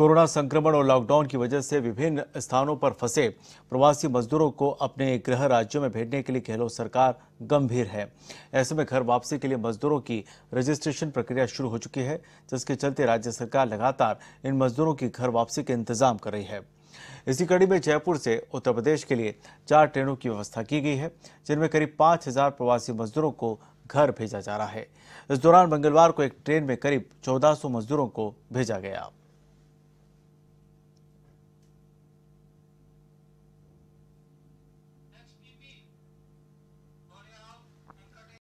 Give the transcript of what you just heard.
corona संक्रमण और lockdown की वजह से विभिन्न स्थानों पर फंसे प्रवासी मजदूरों को अपने गृह राज्यों में भेजने के लिए गहलोत सरकार गंभीर है ऐसे में घर वापसी के लिए मजदूरों की रजिस्ट्रेशन प्रक्रिया शुरू हो चुकी है जिसके चलते राज्य सरकार लगातार इन मजदूरों की घर वापसी के इंतजाम कर रही है इसी कड़ी में जयपुर से उत्तर प्रदेश के लिए चार ट्रेनों की व्यवस्था की गई है जिनमें करीब पाँच हजार प्रवासी मजदूरों को घर भेजा जा रहा है इस दौरान मंगलवार को एक ट्रेन में करीब 1400 मजदूरों को भेजा गया